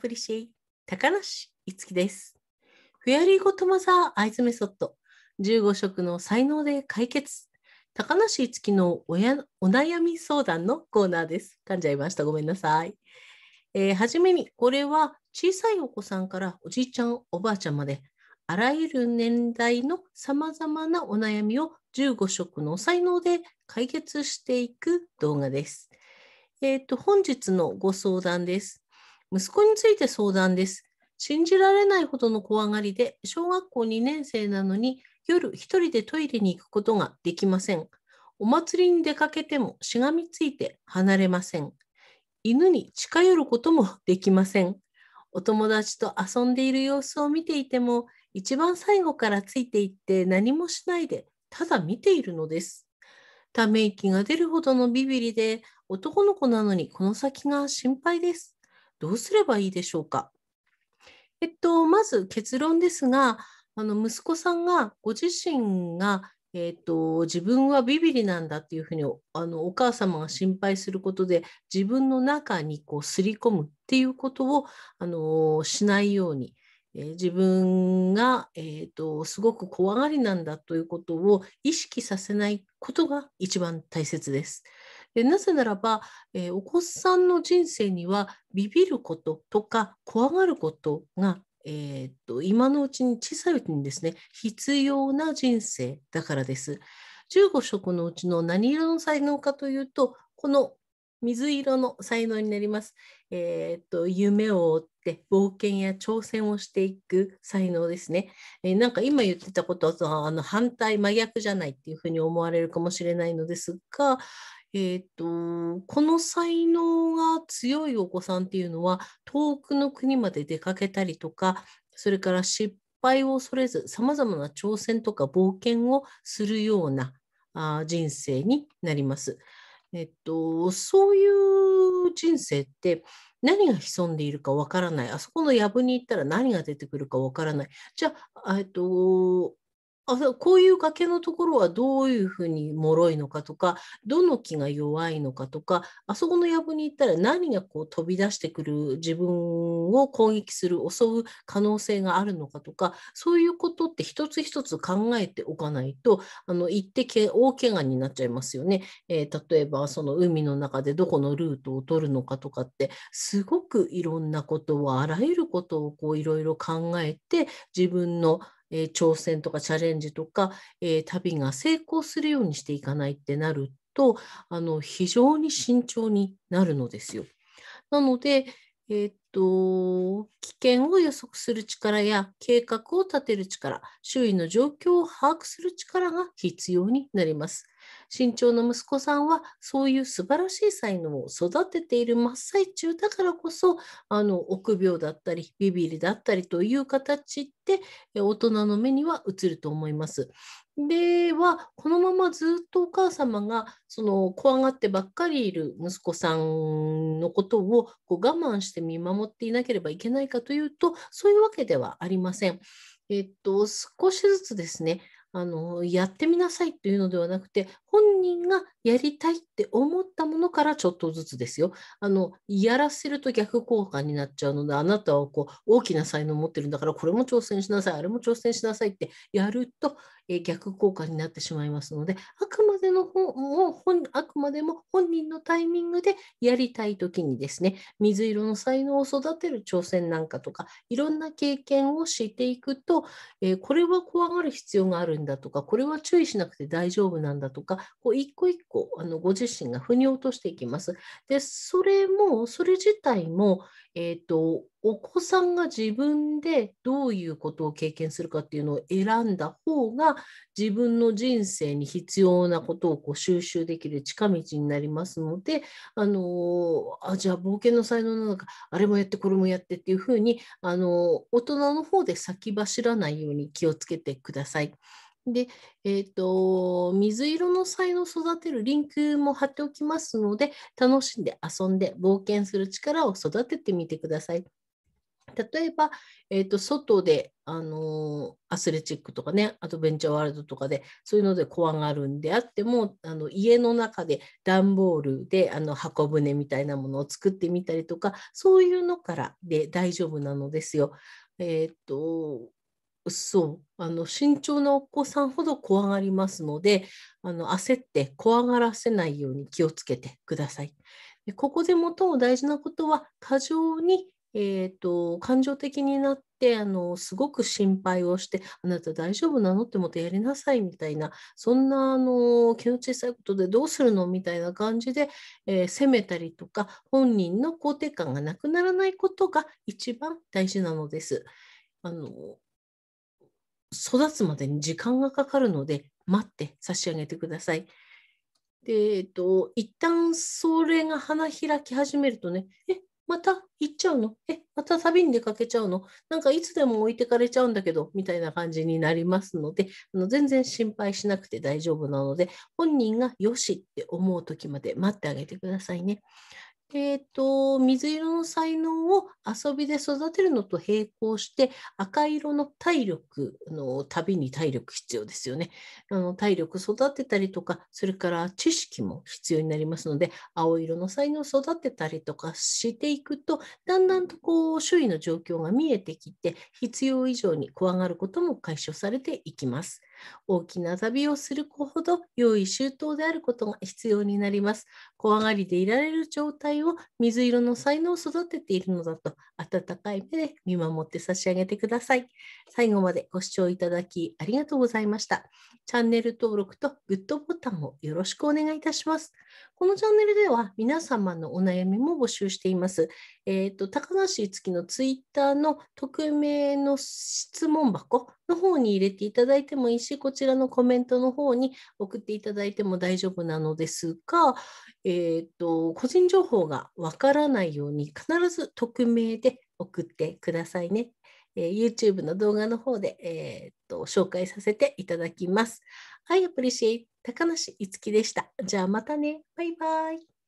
プリシェイ高梨いつきです。フェアリーゴトマザーアイズメソッド15色の才能で解決高梨いつきの親お悩み相談のコーナーです。噛んじゃいました。ごめんなさい。えー、はじめにこれは小さいお子さんからおじいちゃんおばあちゃんまであらゆる年代のさまざまなお悩みを15色の才能で解決していく動画です。えーと本日のご相談です。息子について相談です。信じられないほどの怖がりで、小学校2年生なのに夜一人でトイレに行くことができません。お祭りに出かけてもしがみついて離れません。犬に近寄ることもできません。お友達と遊んでいる様子を見ていても、一番最後からついていって何もしないで、ただ見ているのです。ため息が出るほどのビビりで、男の子なのにこの先が心配です。どうすればいいでしょうか。えっと、まず結論ですが、あの息子さんがご自身が、えっと、自分はビビリなんだっていうふうにあのお母様が心配することで自分の中にこうすり込むっていうことをあのしないように、え自分が、えーと、とすごく怖がりなんだということを意識させないことが一番大切です。でなぜならば、えー、お子さんの人生にはビビることとか怖がることがえー、と今のうちに小さいうちにですね必要な人生だからです。15色のうちの何色の才能かというとこの水色の才能になります。えー、っと夢を追って冒険や挑戦をしていく才能ですね。えー、なんか今言ってたことはあの反対真逆じゃないっていうふうに思われるかもしれないのですが、えーと、この才能が強いお子さんっていうのは遠くの国まで出かけたりとかそれから失敗を恐れずさまざまな挑戦とか冒険をするようなあ人生になります。えっと、そういう人生って何が潜んでいるかわからない。あそこの藪に行ったら何が出てくるかわからない。じゃあ、えっと、あこういう崖のところはどういうふうに脆いのかとかどの木が弱いのかとかあそこの藪に行ったら何がこう飛び出してくる自分を攻撃する襲う可能性があるのかとかそういうことって一つ一つ考えておかないとあの行ってけ大怪我になっちゃいますよね、えー、例えばその海の中でどこのルートを取るのかとかってすごくいろんなことをあらゆることをいろいろ考えて自分のえー、挑戦とかチャレンジとか、えー、旅が成功するようにしていかないってなるとあの非常に慎重になるのですよ。なので、えー、っと危険を予測する力や計画を立てる力周囲の状況を把握する力が必要になります。身長の息子さんはそういう素晴らしい才能を育てている真っ最中だからこそあの臆病だったりビビりだったりという形で大人の目には映ると思います。ではこのままずっとお母様がその怖がってばっかりいる息子さんのことをこう我慢して見守っていなければいけないかというとそういうわけではありません。えっと、少しずつですねあのやってみなさいというのではなくて本人がやりたいって思ったものからちょっとずつですよ。あの、やらせると逆効果になっちゃうので、あなたはこう、大きな才能を持ってるんだから、これも挑戦しなさい、あれも挑戦しなさいってやると、え逆効果になってしまいますので、あくまでの本も本、あくまでも本人のタイミングでやりたい時にですね、水色の才能を育てる挑戦なんかとか、いろんな経験をしていくと、えー、これは怖がる必要があるんだとか、これは注意しなくて大丈夫なんだとか、こう一個一個あのご自身が腑に落としていきます。でそれもそれ自体も、えーと、お子さんが自分でどういうことを経験するかっていうのを選んだ方が自分の人生に必要なことをこう収集できる近道になりますので、あのあじゃあ冒険の才能なのかあれもやってこれもやってっていうふうに、あの大人の方で先走らないように気をつけてください。で、えっ、ー、と、水色の才能を育てるリンクも貼っておきますので、楽しんで遊んで冒険する力を育ててみてください。例えば、えーと、外で、あのー、アスレチックとかねアドベンチャーワールドとかでそういうので怖がるんであってもあの家の中で段ボールであの箱舟みたいなものを作ってみたりとかそういうのからで大丈夫なのですよ。えーとそうあの慎重なお子さんほど怖がりますのであの焦って怖がらせないように気をつけてください。でここで最も大事なことは過剰に、えーと、感情的になってあのすごく心配をしてあなた大丈夫なのってもっとやりなさいみたいなそんなあの気の小さいことでどうするのみたいな感じで、えー、責めたりとか本人の肯定感がなくならないことが一番大事なのです。あの育つまでに時間がかかるので待って差し上げてください。で、えっと、一旦それが花開き始めるとね、え、また行っちゃうのえ、また旅に出かけちゃうのなんかいつでも置いてかれちゃうんだけど、みたいな感じになりますので、あの全然心配しなくて大丈夫なので、本人がよしって思う時まで待ってあげてくださいね。えーと、と水色の才能を遊びで育てるのと並行して赤色の体力の旅に体力必要ですよねあの体力育てたりとかそれから知識も必要になりますので青色の才能を育てたりとかしていくとだんだんとこう周囲の状況が見えてきて必要以上に怖がることも解消されていきます。大きな旅をする子ほど用意周到であることが必要になります。怖がりでいられる状態を水色の才能を育てているのだと温かい目で見守って差し上げてください。最後までご視聴いただきありがとうございました。チャンネル登録とグッドボタンをよろしくお願いいたします。このチャンネルでは皆様のお悩みも募集しています。えっ、ー、と、高橋月のツイッターの匿名の質問箱の方に入れていただいてもいいし、こちらのコメントの方に送っていただいても大丈夫なのですが、えーと、個人情報がわからないように必ず匿名で送ってくださいね。えー、YouTube の動画の方で、えーと、と紹介させていただきます。I appreciate 高梨いつきでした。じゃあまたね。バイバイ。